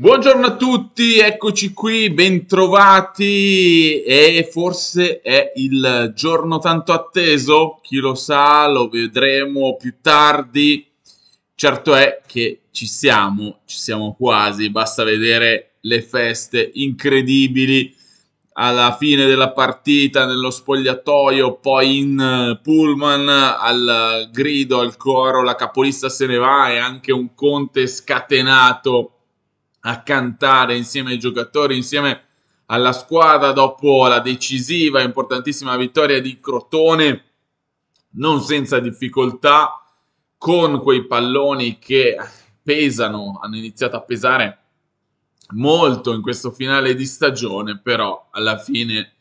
Buongiorno a tutti, eccoci qui, bentrovati e forse è il giorno tanto atteso, chi lo sa, lo vedremo più tardi. Certo è che ci siamo, ci siamo quasi, basta vedere le feste incredibili alla fine della partita, nello spogliatoio, poi in pullman, al grido, al coro, la capolista se ne va e anche un Conte scatenato a cantare insieme ai giocatori, insieme alla squadra dopo la decisiva e importantissima vittoria di Crotone, non senza difficoltà, con quei palloni che pesano, hanno iniziato a pesare molto in questo finale di stagione, però alla fine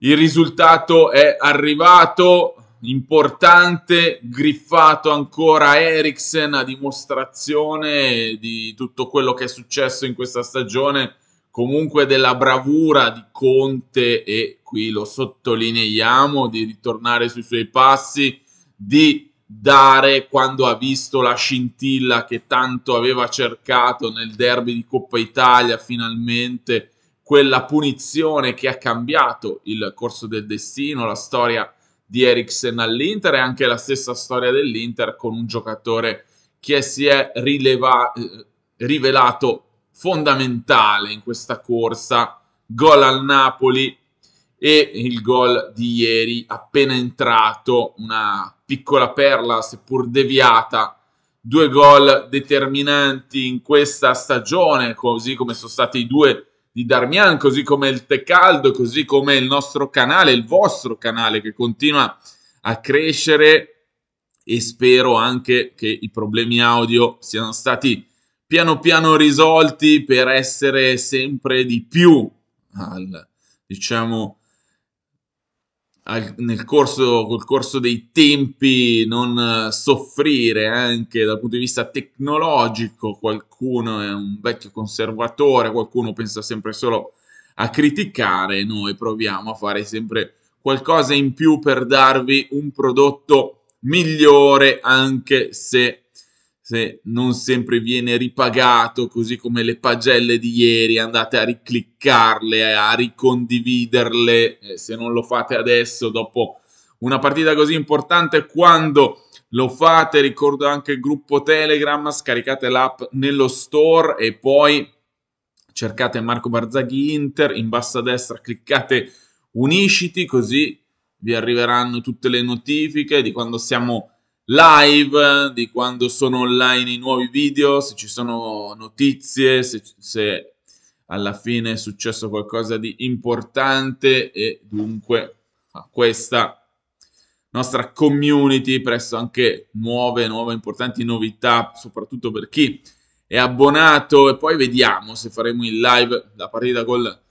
il risultato è arrivato, importante, griffato ancora Eriksen a dimostrazione di tutto quello che è successo in questa stagione, comunque della bravura di Conte e qui lo sottolineiamo, di ritornare sui suoi passi, di dare quando ha visto la scintilla che tanto aveva cercato nel derby di Coppa Italia finalmente quella punizione che ha cambiato il corso del destino, la storia di Eriksen all'Inter e anche la stessa storia dell'Inter con un giocatore che si è rileva- eh, rivelato fondamentale in questa corsa, gol al Napoli e il gol di ieri appena entrato, una piccola perla seppur deviata, due gol determinanti in questa stagione, così come sono stati i due di Darmian, così come il Tecaldo, così come il nostro canale, il vostro canale che continua a crescere e spero anche che i problemi audio siano stati piano piano risolti per essere sempre di più al, diciamo, al, nel corso, col corso dei tempi non eh, soffrire eh, anche dal punto di vista tecnologico, qualcuno è un vecchio conservatore, qualcuno pensa sempre solo a criticare, noi proviamo a fare sempre qualcosa in più per darvi un prodotto migliore anche se se non sempre viene ripagato, così come le pagelle di ieri, andate a ricliccarle, a ricondividerle, eh, se non lo fate adesso, dopo una partita così importante, quando lo fate, ricordo anche il gruppo Telegram, scaricate l'app nello store e poi cercate Marco Barzaghi Inter, in basso a destra cliccate Unisciti, così vi arriveranno tutte le notifiche di quando siamo live, di quando sono online i nuovi video, se ci sono notizie, se, se alla fine è successo qualcosa di importante e dunque a questa nostra community presso anche nuove, nuove importanti novità, soprattutto per chi è abbonato e poi vediamo se faremo in live la partita col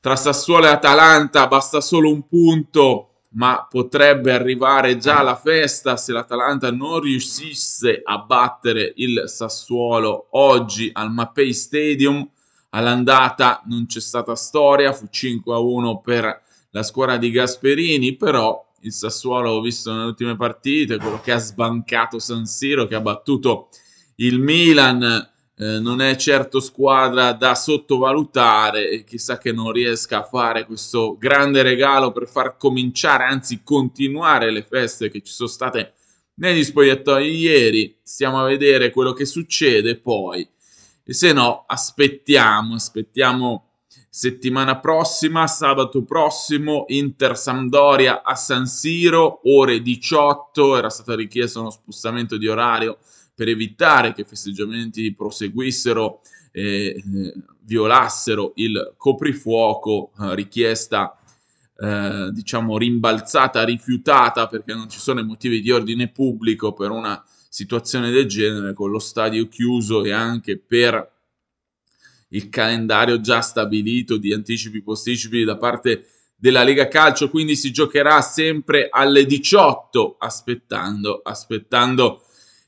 tra Sassuolo e Atalanta, basta solo un punto ma potrebbe arrivare già la festa se l'Atalanta non riuscisse a battere il Sassuolo oggi al Mapei Stadium. All'andata non c'è stata storia, fu 5-1 per la squadra di Gasperini, però il Sassuolo, ho visto nelle ultime partite, quello che ha sbancato San Siro, che ha battuto il Milan, eh, non è certo squadra da sottovalutare e chissà che non riesca a fare questo grande regalo per far cominciare, anzi continuare le feste che ci sono state negli spogliatoi ieri, stiamo a vedere quello che succede poi e se no aspettiamo, aspettiamo settimana prossima, sabato prossimo, Inter Sampdoria a San Siro, ore 18, era stato richiesto uno spostamento di orario per evitare che i festeggiamenti proseguissero e eh, violassero il coprifuoco, eh, richiesta eh, diciamo rimbalzata, rifiutata perché non ci sono i motivi di ordine pubblico per una situazione del genere con lo stadio chiuso e anche per il calendario già stabilito di anticipi posticipi da parte della Lega Calcio, quindi si giocherà sempre alle 18 aspettando aspettando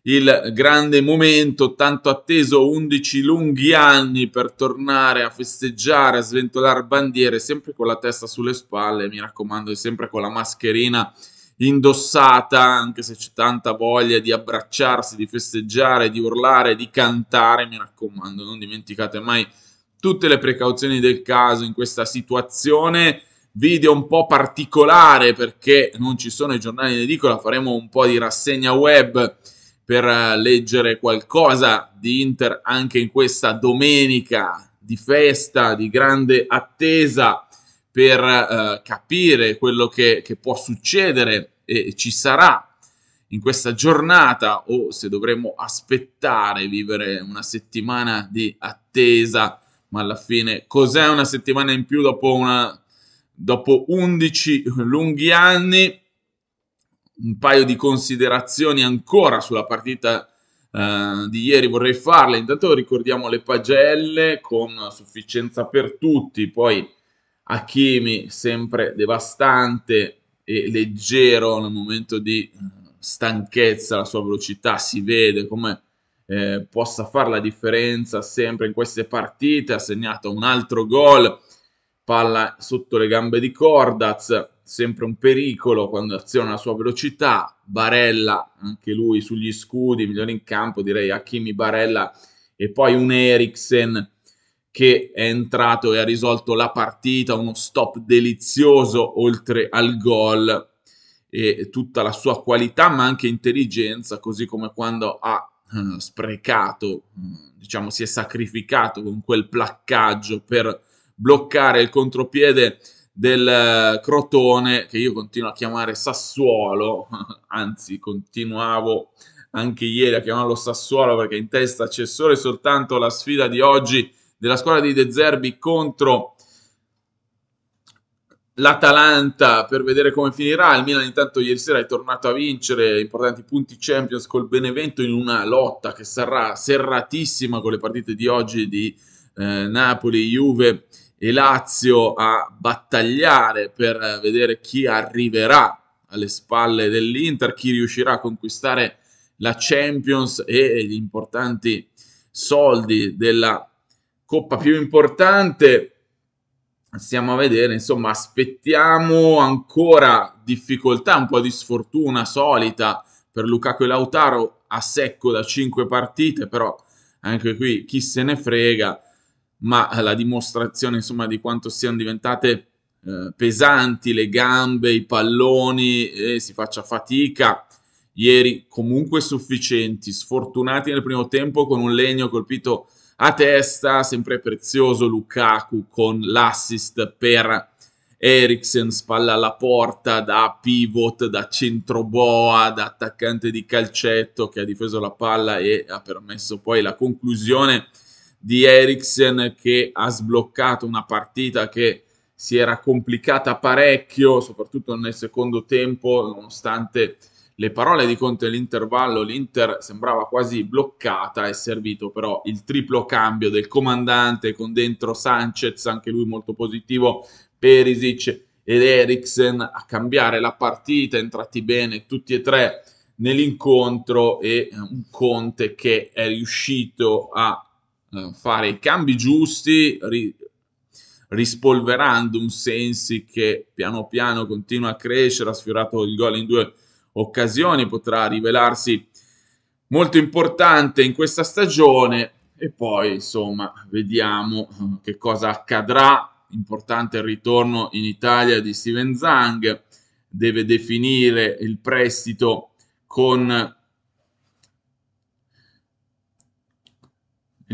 il grande momento tanto atteso 11 lunghi anni per tornare a festeggiare, a sventolare bandiere, sempre con la testa sulle spalle, mi raccomando, sempre con la mascherina indossata, anche se c'è tanta voglia di abbracciarsi, di festeggiare, di urlare, di cantare, mi raccomando, non dimenticate mai tutte le precauzioni del caso in questa situazione video un po' particolare perché non ci sono i giornali in edicola, faremo un po' di rassegna web per eh, leggere qualcosa di Inter anche in questa domenica di festa, di grande attesa, per eh, capire quello che, che, può succedere e ci sarà in questa giornata o se dovremo aspettare, vivere una settimana di attesa, ma alla fine cos'è una settimana in più dopo, una, dopo 11 lunghi anni? un paio di considerazioni ancora sulla partita eh, di ieri vorrei farle. Intanto ricordiamo le pagelle con sufficienza per tutti, poi Hakimi sempre devastante e leggero nel momento di eh, stanchezza, la sua velocità si vede come eh, possa fare la differenza sempre in queste partite, ha segnato un altro gol, palla sotto le gambe di Cordaz, sempre un pericolo quando aziona la sua velocità, Barella anche lui sugli scudi, migliore in campo direi Hakimi Barella e poi un Eriksen che è entrato e ha risolto la partita, uno stop delizioso oltre al gol e tutta la sua qualità ma anche intelligenza, così come quando ha eh, sprecato, mm, diciamo si è sacrificato con quel placcaggio per bloccare il contropiede del eh, Crotone, che io continuo a chiamare Sassuolo, anzi continuavo anche ieri a chiamarlo Sassuolo perché in testa c'è solo e soltanto la sfida di oggi della squadra di De Zerbi contro l'Atalanta per vedere come finirà. Il Milan intanto ieri sera è tornato a vincere importanti punti Champions col Benevento in una lotta che sarà serratissima con le partite di oggi di eh, Napoli, Juve e Lazio a battagliare per vedere chi arriverà alle spalle dell'Inter, chi riuscirà a conquistare la Champions e gli importanti soldi della coppa più importante. Stiamo a vedere, insomma, aspettiamo ancora difficoltà, un po' di sfortuna solita per Lukaku e Lautaro a secco da 5 partite, però anche qui chi se ne frega ma la dimostrazione insomma di quanto siano diventate eh, pesanti le gambe, i palloni, eh, si faccia fatica. Ieri comunque sufficienti, sfortunati nel primo tempo con un legno colpito a testa, sempre prezioso Lukaku con l'assist per Eriksen, spalla alla porta da pivot, da centroboa, da attaccante di calcetto che ha difeso la palla e ha permesso poi la conclusione di Eriksen che ha sbloccato una partita che si era complicata parecchio, soprattutto nel secondo tempo, nonostante le parole di Conte all'intervallo, l'Inter sembrava quasi bloccata, è servito però il triplo cambio del comandante con dentro Sanchez, anche lui molto positivo, Perisic ed Eriksen a cambiare la partita, entrati bene tutti e tre nell'incontro e un Conte che è riuscito a eh, fare i cambi giusti, ri, rispolverando un Sensi che piano piano continua a crescere, ha sfiorato il gol in due occasioni, potrà rivelarsi molto importante in questa stagione e poi insomma vediamo eh, che cosa accadrà. Importante il ritorno in Italia di Steven Zang, deve definire il prestito con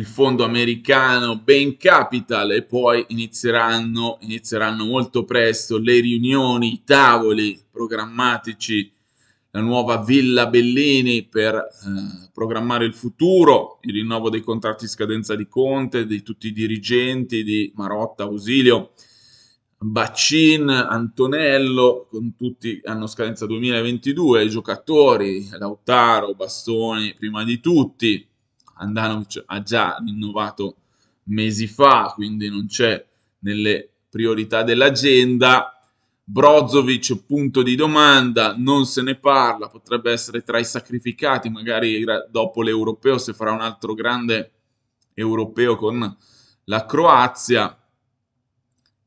il fondo americano Bain Capital e poi inizieranno, inizieranno molto presto le riunioni, i tavoli programmatici, la nuova Villa Bellini per eh, programmare il futuro, il rinnovo dei contratti scadenza di Conte, di tutti i dirigenti, di Marotta, Ausilio, Baccin, Antonello, con tutti hanno scadenza 2022, i giocatori, Lautaro, Bastoni, prima di tutti Andanovic ha già rinnovato mesi fa, quindi non c'è nelle priorità dell'agenda. Brozovic, punto di domanda, non se ne parla, potrebbe essere tra i sacrificati, magari dopo l'europeo, se farà un altro grande europeo con la Croazia.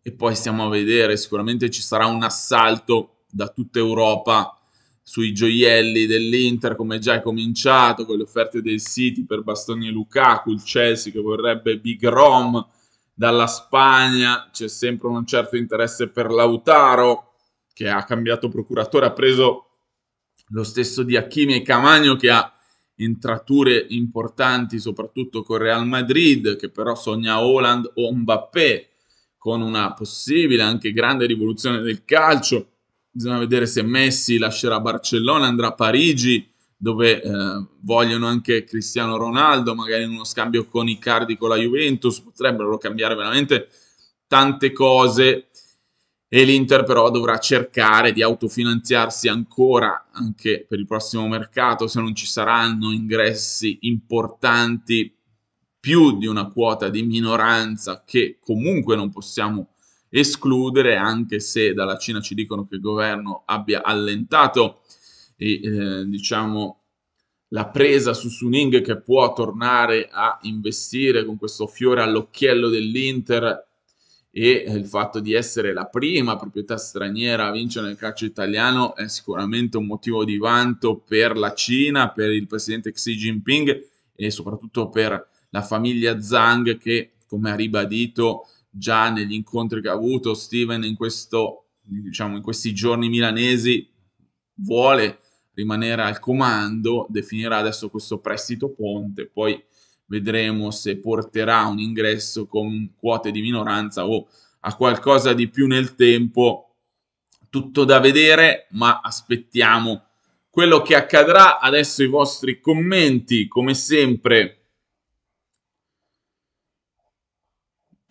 E poi stiamo a vedere, sicuramente ci sarà un assalto da tutta Europa sui gioielli dell'Inter, come già è cominciato, con le offerte del City per Bastoni e Lukaku, il Chelsea che vorrebbe Big Rom dalla Spagna, c'è sempre un certo interesse per Lautaro, che ha cambiato procuratore, ha preso lo stesso di Hakimi e Camagno, che ha entrature importanti, soprattutto con Real Madrid, che però sogna Holland o Mbappé, con una possibile anche grande rivoluzione del calcio bisogna vedere se Messi lascerà Barcellona, andrà a Parigi, dove eh, vogliono anche Cristiano Ronaldo, magari in uno scambio con Icardi con la Juventus, potrebbero cambiare veramente tante cose e l'Inter però dovrà cercare di autofinanziarsi ancora anche per il prossimo mercato se non ci saranno ingressi importanti più di una quota di minoranza che comunque non possiamo escludere, anche se dalla Cina ci dicono che il governo abbia allentato e, eh, diciamo, la presa su Suning che può tornare a investire con questo fiore all'occhiello dell'Inter e eh, il fatto di essere la prima proprietà straniera a vincere nel calcio italiano è sicuramente un motivo di vanto per la Cina, per il presidente Xi Jinping e soprattutto per la famiglia Zhang che, come ha ribadito, già negli incontri che ha avuto Steven in, questo, diciamo, in questi giorni milanesi vuole rimanere al comando, definirà adesso questo prestito ponte, poi vedremo se porterà un ingresso con quote di minoranza o a qualcosa di più nel tempo. Tutto da vedere, ma aspettiamo quello che accadrà. Adesso i vostri commenti, come sempre,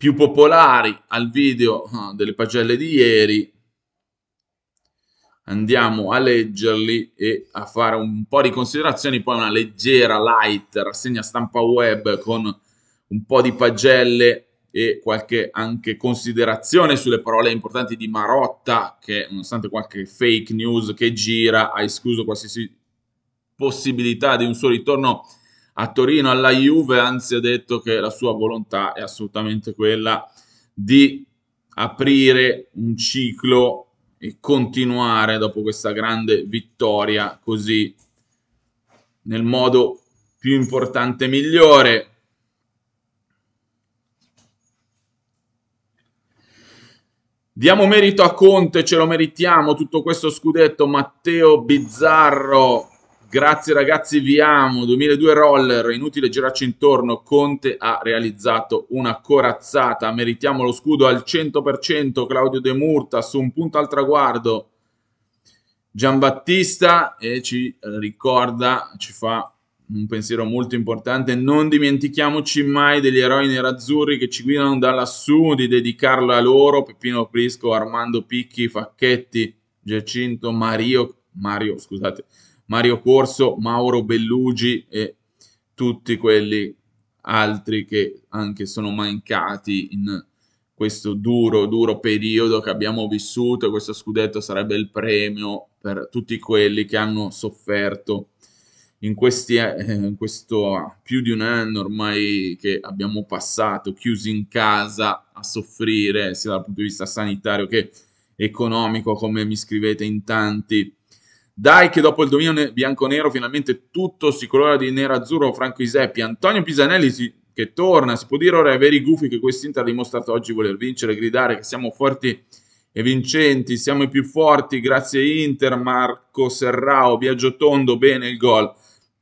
più popolari al video ah, delle pagelle di ieri. Andiamo a leggerli e a fare un po' di considerazioni, poi una leggera light rassegna stampa web con un po' di pagelle e qualche anche considerazione sulle parole importanti di Marotta che nonostante qualche fake news che gira ha escluso qualsiasi possibilità di un suo ritorno a Torino alla Juve, anzi ha detto che la sua volontà è assolutamente quella di aprire un ciclo e continuare dopo questa grande vittoria così nel modo più importante e migliore. Diamo merito a Conte, ce lo meritiamo tutto questo scudetto Matteo Bizzarro Grazie ragazzi, vi amo. 2002 roller, inutile girarci intorno. Conte ha realizzato una corazzata. Meritiamo lo scudo al 100%. Claudio De Murta su un punto al traguardo. Giambattista e ci ricorda, ci fa un pensiero molto importante. Non dimentichiamoci mai degli eroi nerazzurri che ci guidano da lassù, di dedicarlo a loro. Peppino Prisco, Armando Picchi, Facchetti, Giacinto, Mario, Mario, scusate, Mario Corso, Mauro Bellugi e tutti quelli altri che anche sono mancati in questo duro, duro periodo che abbiamo vissuto questo scudetto sarebbe il premio per tutti quelli che hanno sofferto in, questi, eh, in questo ah, più di un anno ormai che abbiamo passato chiusi in casa a soffrire sia dal punto di vista sanitario che economico, come mi scrivete in tanti dai che dopo il dominio bianco-nero finalmente tutto si colora di nero-azzurro Franco Iseppi. Antonio Pisanelli si, che torna, si può dire ora ai veri gufi che quest'Inter ha dimostrato oggi voler vincere, gridare che siamo forti e vincenti, siamo i più forti, grazie Inter, Marco Serrao, Biagio Tondo, bene il gol.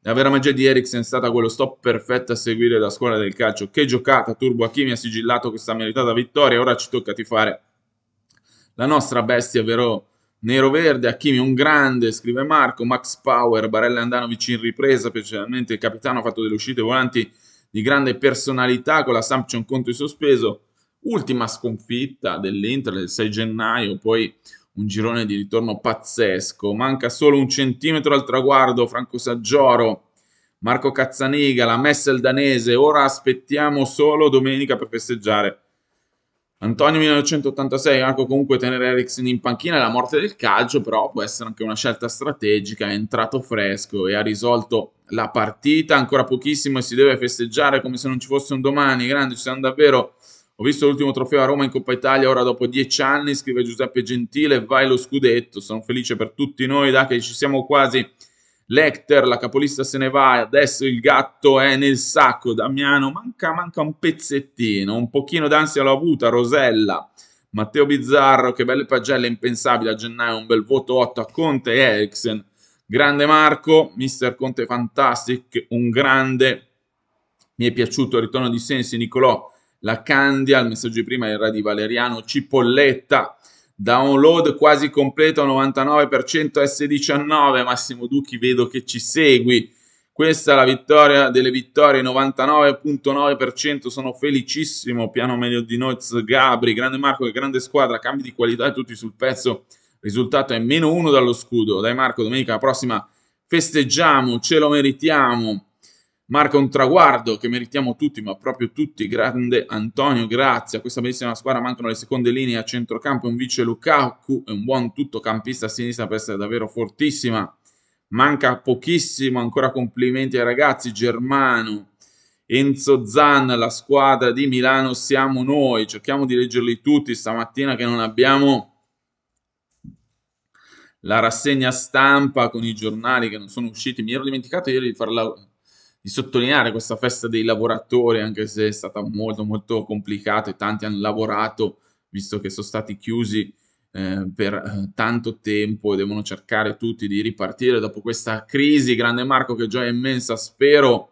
La vera magia di Eriksen è stata quello stop perfetto a seguire la scuola del calcio. Che giocata, Turbo Hakimi ha sigillato questa meritata vittoria, ora ci tocca tifare la nostra bestia, vero? Nero-verde, Hakimi un grande, scrive Marco, Max Power, Barella e Andanovic in ripresa, specialmente il capitano ha fatto delle uscite volanti di grande personalità con la Sampson Conto in sospeso, ultima sconfitta dell'Inter del 6 gennaio, poi un girone di ritorno pazzesco, manca solo un centimetro al traguardo, Franco Saggioro, Marco Cazzaniga, la messa il danese, ora aspettiamo solo domenica per festeggiare Antonio 1986, anche comunque tenere Eriksen in panchina è la morte del calcio, però può essere anche una scelta strategica, è entrato fresco e ha risolto la partita, ancora pochissimo e si deve festeggiare come se non ci fosse un domani, grande, ci siamo davvero... Ho visto l'ultimo trofeo a Roma in Coppa Italia, ora dopo dieci anni, scrive Giuseppe Gentile, vai lo scudetto, sono felice per tutti noi, da che ci siamo quasi Lecter, la capolista se ne va, adesso il gatto è nel sacco, Damiano, manca, manca un pezzettino, un pochino d'ansia l'ho avuta, Rosella, Matteo Bizzarro, che belle pagelle impensabili a gennaio, un bel voto 8 a Conte e Eriksen, grande Marco, mister Conte Fantastic, un grande, mi è piaciuto il ritorno di Sensi, Nicolò, la Candia, il messaggio di prima era di Valeriano Cipolletta, download quasi completo 99% S19, Massimo Ducchi vedo che ci segui. Questa è la vittoria delle vittorie, 99.9%, sono felicissimo, piano meglio di Noiz, Gabri, grande Marco, che grande squadra, cambi di qualità tutti sul pezzo, risultato è meno uno dallo scudo. Dai Marco, domenica prossima festeggiamo, ce lo meritiamo marca un traguardo che meritiamo tutti, ma proprio tutti, grande Antonio, grazie a questa bellissima squadra mancano le seconde linee a centrocampo, un vice Lukaku e un buon tuttocampista a sinistra per essere davvero fortissima, manca pochissimo, ancora complimenti ai ragazzi, Germano, Enzo Zan, la squadra di Milano siamo noi, cerchiamo di leggerli tutti stamattina che non abbiamo la rassegna stampa con i giornali che non sono usciti, mi ero dimenticato ieri di fare la di sottolineare questa festa dei lavoratori, anche se è stata molto molto complicata e tanti hanno lavorato, visto che sono stati chiusi eh, per eh, tanto tempo e devono cercare tutti di ripartire dopo questa crisi. Grande Marco, che gioia immensa, spero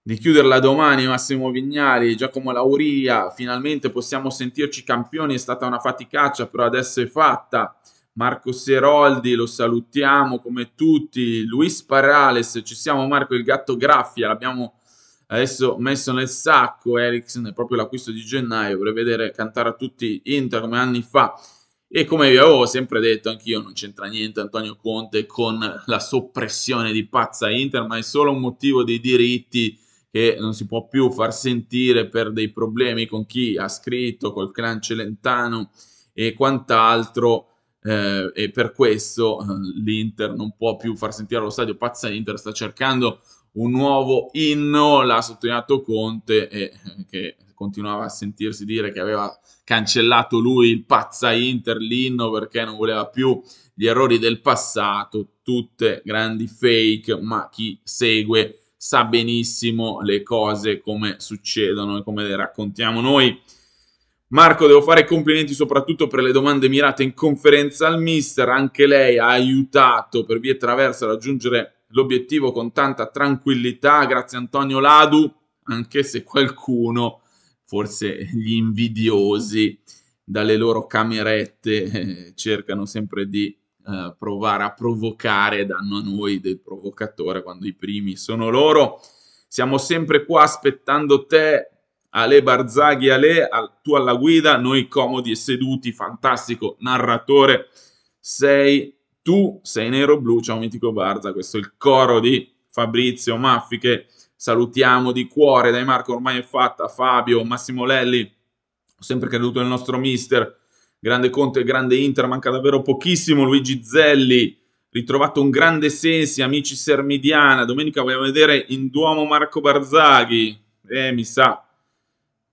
di chiuderla domani Massimo Vignali, Giacomo Lauria, finalmente possiamo sentirci campioni, è stata una faticaccia, però adesso è fatta. Marco Seroldi, lo salutiamo come tutti, Luis Parales, ci siamo Marco il gatto graffia, l'abbiamo adesso messo nel sacco Ericsson è proprio l'acquisto di gennaio vorrei vedere cantare a tutti Inter come anni fa e come vi avevo sempre detto anch'io non c'entra niente Antonio Conte con la soppressione di pazza Inter ma è solo un motivo dei diritti che non si può più far sentire per dei problemi con chi ha scritto col clan Celentano e quant'altro eh, e per questo eh, l'Inter non può più far sentire allo stadio pazza Inter, sta cercando un nuovo inno, l'ha sottolineato Conte e, eh, che continuava a sentirsi dire che aveva cancellato lui il pazza Inter, l'inno perché non voleva più gli errori del passato, tutte grandi fake, ma chi segue sa benissimo le cose come succedono e come le raccontiamo noi. Marco, devo fare i complimenti soprattutto per le domande mirate in conferenza al mister. Anche lei ha aiutato per vie traverse a raggiungere l'obiettivo con tanta tranquillità. Grazie Antonio Ladu, anche se qualcuno, forse gli invidiosi dalle loro camerette, eh, cercano sempre di eh, provare a provocare, danno a noi del provocatore quando i primi sono loro. Siamo sempre qua aspettando te Ale Barzaghi, Ale, tu alla guida, noi comodi e seduti, fantastico narratore, sei tu, sei nero-blu, ciao mitico Barza, questo è il coro di Fabrizio Maffi che salutiamo di cuore, dai Marco ormai è fatta, Fabio, Massimo Lelli, ho sempre creduto nel nostro mister, grande Conte, grande Inter, manca davvero pochissimo, Luigi Zelli, ritrovato un grande Sensi, amici Sermidiana, domenica vogliamo vedere in Duomo Marco Barzaghi, eh mi sa,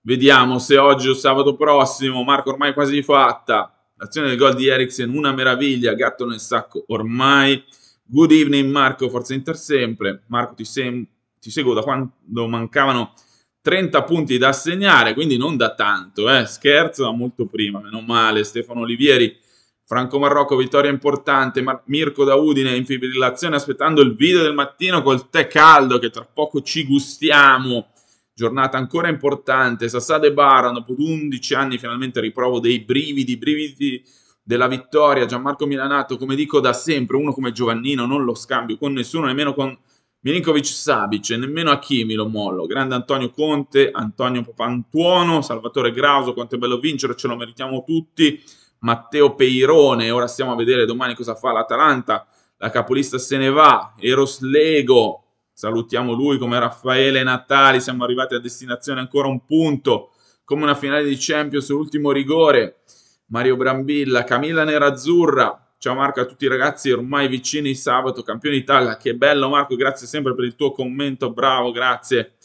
Vediamo se oggi o sabato prossimo, Marco ormai quasi fatta, l'azione del gol di Eriksen, una meraviglia, gatto nel sacco ormai. Good evening Marco, forza Inter sempre. Marco ti, sem ti seguo da quando mancavano 30 punti da segnare, quindi non da tanto, eh? scherzo, ma molto prima, meno male. Stefano Olivieri, Franco Marrocco, vittoria importante. Mar Mirko da Udine in fibrillazione aspettando il video del mattino col tè caldo che tra poco ci gustiamo giornata ancora importante. Sassà De Bara, dopo 11 anni, finalmente riprovo dei brividi, brividi della vittoria. Gianmarco Milanato, come dico da sempre, uno come Giovannino, non lo scambio con nessuno, nemmeno con Milinkovic Sabic, nemmeno a Chimi lo mollo. Grande Antonio Conte, Antonio Papantuono, Salvatore Grauso, quanto è bello vincere, ce lo meritiamo tutti. Matteo Peirone, ora stiamo a vedere domani cosa fa l'Atalanta. La capolista se ne va, Eros Lego, Salutiamo lui come Raffaele Natali, siamo arrivati a destinazione ancora un punto, come una finale di Champions, l'ultimo rigore. Mario Brambilla, Camilla Nerazzurra, ciao Marco a tutti i ragazzi ormai vicini sabato, campione Italia, che bello Marco, grazie sempre per il tuo commento, bravo, grazie.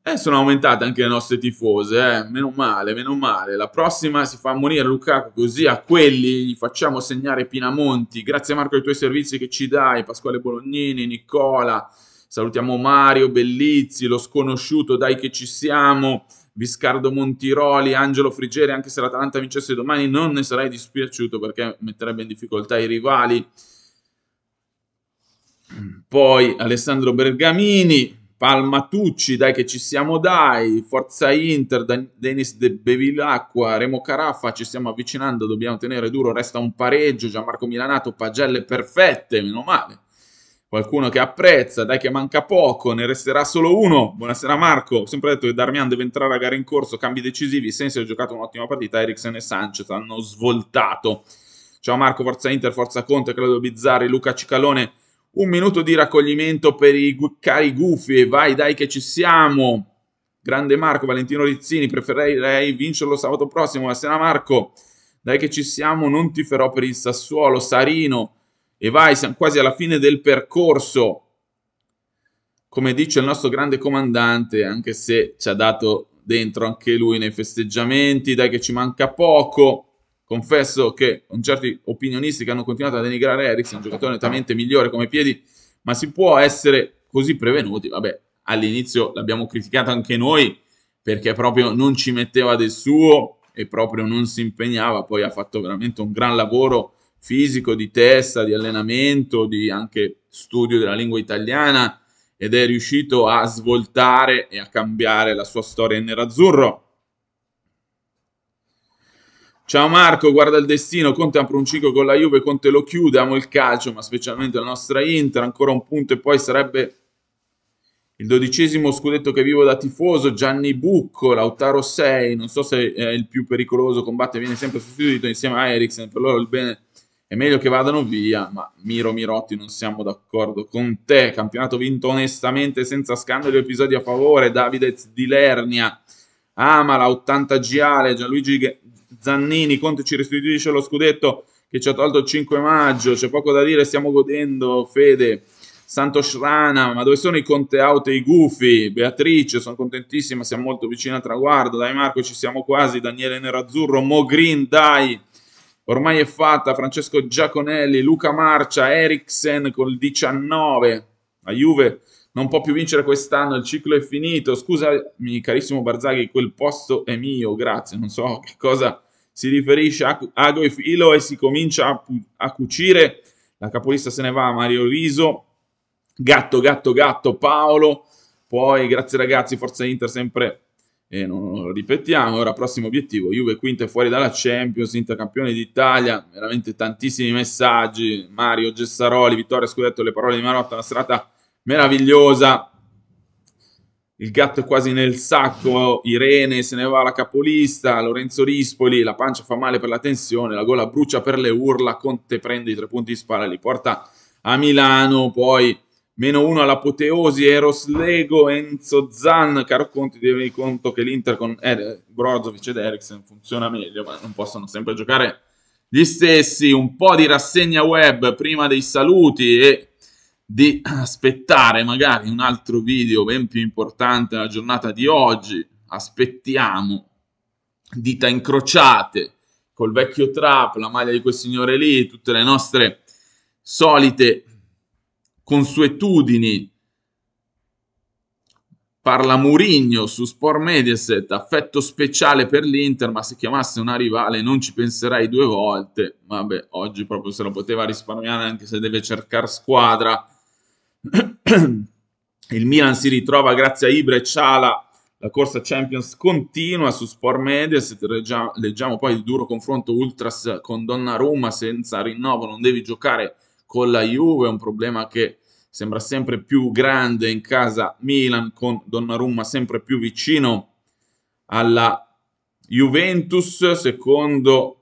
Eh, sono aumentate anche le nostre tifose, eh. meno male, meno male. La prossima si fa morire Lukaku così a quelli gli facciamo segnare Pinamonti. Grazie Marco ai tuoi servizi che ci dai, Pasquale Bolognini, Nicola, salutiamo Mario Bellizzi, lo sconosciuto, dai che ci siamo. Viscardo Montiroli, Angelo Frigeri, anche se l'Atalanta vincesse domani non ne sarei dispiaciuto perché metterebbe in difficoltà i rivali. Poi Alessandro Bergamini, Palmatucci, dai che ci siamo dai, Forza Inter, Dan- Denis De Bevilacqua, Remo Caraffa, ci stiamo avvicinando, dobbiamo tenere duro, resta un pareggio, Gianmarco Milanato, pagelle perfette, meno male. Qualcuno che apprezza, dai che manca poco, ne resterà solo uno. Buonasera Marco, ho sempre detto che Darmian deve entrare a gara in corso, cambi decisivi, Sensi ha giocato un'ottima partita, Eriksen e Sanchez hanno svoltato. Ciao Marco, Forza Inter, Forza Conte, Claudio Bizzarri, Luca Cicalone un minuto di raccoglimento per i gu- cari gufi, vai dai che ci siamo. Grande Marco, Valentino Rizzini, preferirei vincerlo sabato prossimo, buonasera Marco. Dai che ci siamo, non ti ferò per il Sassuolo, Sarino. E vai, siamo quasi alla fine del percorso. Come dice il nostro grande comandante, anche se ci ha dato dentro anche lui nei festeggiamenti, dai che ci manca poco. Confesso che con certi opinionisti che hanno continuato a denigrare Eriksen, un giocatore nettamente migliore come piedi, ma si può essere così prevenuti. Vabbè, all'inizio l'abbiamo criticato anche noi perché proprio non ci metteva del suo e proprio non si impegnava, poi ha fatto veramente un gran lavoro fisico, di testa, di allenamento, di anche studio della lingua italiana ed è riuscito a svoltare e a cambiare la sua storia in nerazzurro. Ciao Marco, guarda il destino, Conte apre un ciclo con la Juve, Conte lo chiude, amo il calcio, ma specialmente la nostra Inter, ancora un punto e poi sarebbe il dodicesimo scudetto che vivo da tifoso, Gianni Bucco, Lautaro 6, non so se è il più pericoloso, combatte viene sempre sostituito insieme a Eriksen, per loro il bene è meglio che vadano via, ma Miro Mirotti non siamo d'accordo con te, campionato vinto onestamente senza scandali o episodi a favore, Davidez di Lernia, Amala, 80 Giale, Gianluigi Zannini, Conte ci restituisce lo scudetto che ci ha tolto il 5 maggio, c'è poco da dire, stiamo godendo, Fede, Santos Rana, ma dove sono i Conte out e i gufi? Beatrice, sono contentissima, siamo molto vicini al traguardo, dai Marco ci siamo quasi, Daniele Nerazzurro, Mo Green, dai! Ormai è fatta, Francesco Giaconelli, Luca Marcia, Eriksen col 19, la Juve non può più vincere quest'anno, il ciclo è finito. Scusami, carissimo Barzaghi, quel posto è mio, grazie. Non so che cosa si riferisce a, a Goifilo e si comincia a, a cucire, la capolista se ne va, Mario Riso, Gatto, Gatto, Gatto, Paolo, poi grazie ragazzi, Forza Inter sempre e non lo ripetiamo. Ora, prossimo obiettivo: Juve quinta è fuori dalla Champions, Inter campione d'Italia. Veramente tantissimi messaggi. Mario Gessaroli, Vittoria Scudetto, le parole di Marotta, una serata meravigliosa il gatto è quasi nel sacco, Irene se ne va alla capolista, Lorenzo Rispoli, la pancia fa male per la tensione, la gola brucia per le urla, Conte prende i tre punti di spalla, li porta a Milano, poi meno uno all'apoteosi, Eros Lego, Enzo Zan, caro Conti, devi conto che l'Inter con eh, Brozovic ed Eriksen funziona meglio, ma non possono sempre giocare gli stessi, un po' di rassegna web prima dei saluti e di aspettare magari un altro video ben più importante nella giornata di oggi. Aspettiamo dita incrociate col vecchio trap, la maglia di quel signore lì, tutte le nostre solite consuetudini. Parla Murigno su Sport Mediaset, affetto speciale per l'Inter, ma se chiamasse una rivale non ci penserei due volte. Vabbè, oggi proprio se lo poteva risparmiare anche se deve cercare squadra il Milan si ritrova grazie a Ibra e Ciala la corsa Champions continua su Sport Mediaset, leggiamo poi il duro confronto Ultras con Donnarumma, senza rinnovo non devi giocare con la Juve, un problema che sembra sempre più grande in casa Milan con Donnarumma sempre più vicino alla Juventus, secondo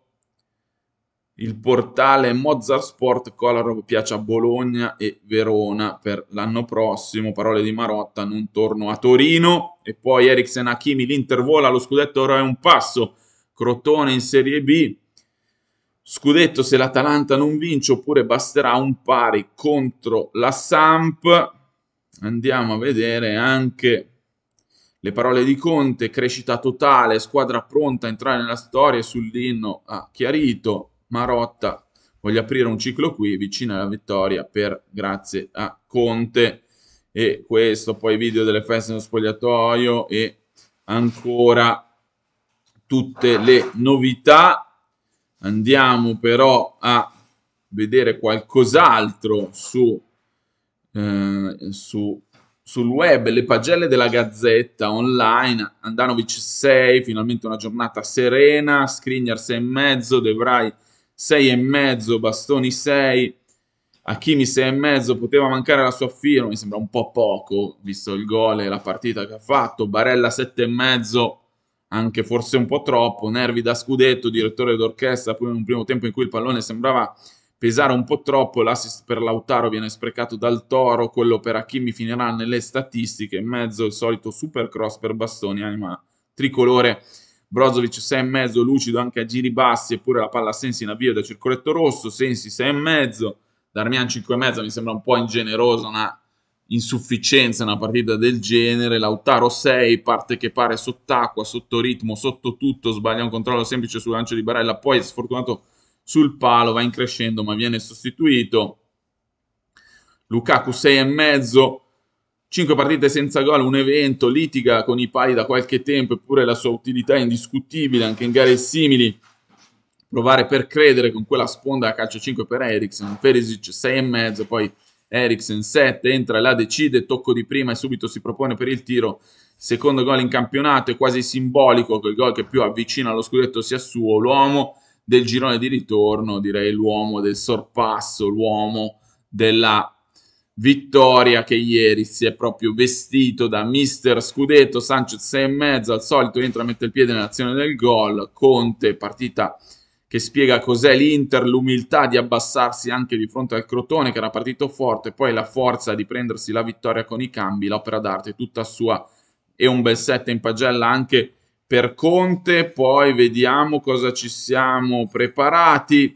il portale Mozart Sport Colaro piace a Bologna e Verona per l'anno prossimo. Parole di Marotta, non torno a Torino. E poi Eriksen Hakimi, l'Inter vola, lo scudetto ora è un passo. Crotone in Serie B. Scudetto se l'Atalanta non vince oppure basterà un pari contro la Samp. Andiamo a vedere anche le parole di Conte, crescita totale, squadra pronta a entrare nella storia, sull'inno ha chiarito Marotta voglio aprire un ciclo qui vicino alla vittoria per grazie a Conte e questo poi video delle feste nello spogliatoio e ancora tutte le novità andiamo però a vedere qualcos'altro su, eh, su, sul web le pagelle della Gazzetta online Andanovic 6 finalmente una giornata serena Skriniar 6 e mezzo Devrai e mezzo, Bastoni 6, Hakimi mezzo, poteva mancare la sua firma, mi sembra un po' poco, visto il gol e la partita che ha fatto, Barella e mezzo, anche forse un po' troppo, Nervi da scudetto, direttore d'orchestra, poi in un primo tempo in cui il pallone sembrava pesare un po' troppo, l'assist per Lautaro viene sprecato dal Toro, quello per Hakimi finirà nelle statistiche, in mezzo il solito super cross per Bastoni, anima tricolore, Brozovic 6,5 lucido anche a giri bassi, eppure la palla a Sensi in avvio da circoletto rosso, Sensi 6,5, Darmian 5,5 mi sembra un po' ingenerosa una insufficienza in una partita del genere, Lautaro 6, parte che pare sott'acqua, sotto ritmo, sotto tutto, sbaglia un controllo semplice sul lancio di Barella, poi sfortunato sul palo, va in crescendo ma viene sostituito. Lukaku 6,5 5 partite senza gol, un evento, litiga con i pali da qualche tempo, eppure la sua utilità è indiscutibile anche in gare simili. Provare per credere con quella sponda a calcio 5 per Eriksen, Perisic 6,5, poi Eriksen 7, entra, e la decide, tocco di prima e subito si propone per il tiro. Secondo gol in campionato, è quasi simbolico che il gol che più avvicina allo scudetto sia suo, l'uomo del girone di ritorno, direi l'uomo del sorpasso, l'uomo della Vittoria che ieri si è proprio vestito da mister Scudetto, Sanchez 6 e mezzo, al solito entra, mette il piede nell'azione del gol, Conte, partita che spiega cos'è l'Inter, l'umiltà di abbassarsi anche di fronte al Crotone che era partito forte, poi la forza di prendersi la vittoria con i cambi, l'opera d'arte tutta sua e un bel set in pagella anche per Conte, poi vediamo cosa ci siamo preparati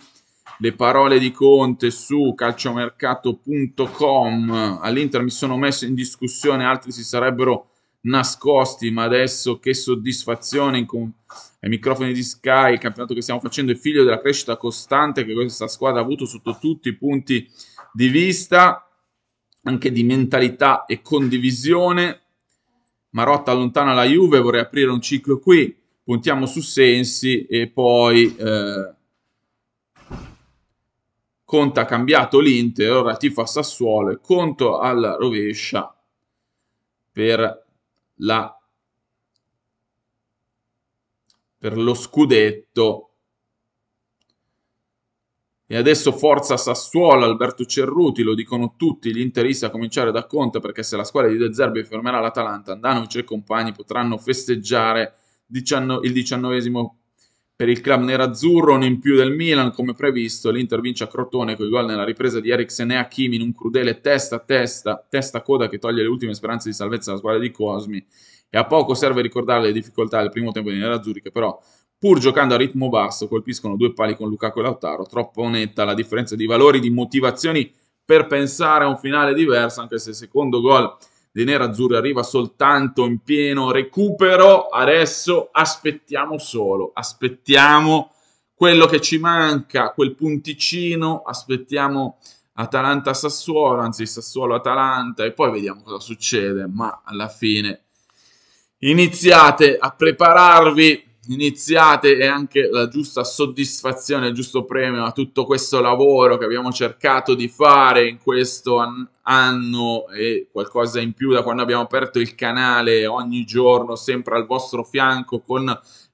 le parole di Conte su calciomercato.com. All'Inter mi sono messo in discussione, altri si sarebbero nascosti, ma adesso che soddisfazione con... ai microfoni di Sky, il campionato che stiamo facendo è figlio della crescita costante che questa squadra ha avuto sotto tutti i punti di vista, anche di mentalità e condivisione. Marotta allontana la Juve, vorrei aprire un ciclo qui, puntiamo su Sensi e poi... Eh conta ha cambiato l'Inter, ora tifa Sassuolo e conto alla rovescia per, la, per lo scudetto. E adesso forza Sassuolo, Alberto Cerruti, lo dicono tutti gli interisti a cominciare da Conte perché se la squadra di De Zerbi fermerà l'Atalanta, Andanovic e compagni potranno festeggiare il diciannovesimo per il club nerazzurro, non in più del Milan, come previsto, l'Inter vince a Crotone con i gol nella ripresa di Eriksen e Hakimi in un crudele testa a testa, testa a coda che toglie le ultime speranze di salvezza alla squadra di Cosmi. E a poco serve ricordare le difficoltà del primo tempo di nerazzurri che però, pur giocando a ritmo basso, colpiscono due pali con Lukaku e Lautaro. Troppo netta la differenza di valori, di motivazioni per pensare a un finale diverso, anche se il secondo gol dei nerazzurri arriva soltanto in pieno recupero. Adesso aspettiamo solo, aspettiamo quello che ci manca, quel punticino, aspettiamo Atalanta-Sassuolo, anzi Sassuolo-Atalanta e poi vediamo cosa succede, ma alla fine iniziate a prepararvi iniziate e anche la giusta soddisfazione, il giusto premio a tutto questo lavoro che abbiamo cercato di fare in questo an- anno e qualcosa in più da quando abbiamo aperto il canale ogni giorno, sempre al vostro fianco con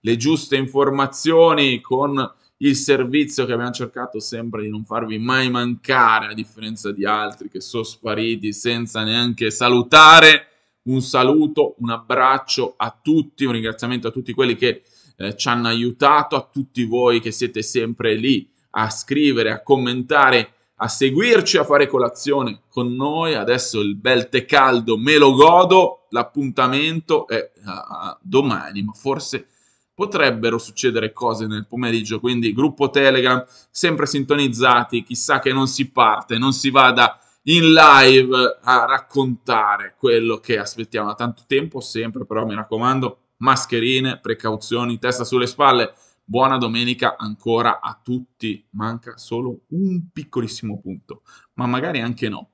le giuste informazioni, con il servizio che abbiamo cercato sempre di non farvi mai mancare, a differenza di altri che sono spariti senza neanche salutare. Un saluto, un abbraccio a tutti, un ringraziamento a tutti quelli che eh, ci hanno aiutato, a tutti voi che siete sempre lì a scrivere, a commentare, a seguirci, a fare colazione con noi. Adesso il bel tè caldo me lo godo, l'appuntamento è uh, domani, ma forse potrebbero succedere cose nel pomeriggio, quindi gruppo Telegram sempre sintonizzati, chissà che non si parte, non si vada in live a raccontare quello che aspettiamo da tanto tempo, sempre però mi raccomando mascherine, precauzioni, testa sulle spalle. Buona domenica ancora a tutti. Manca solo un piccolissimo punto, ma magari anche no.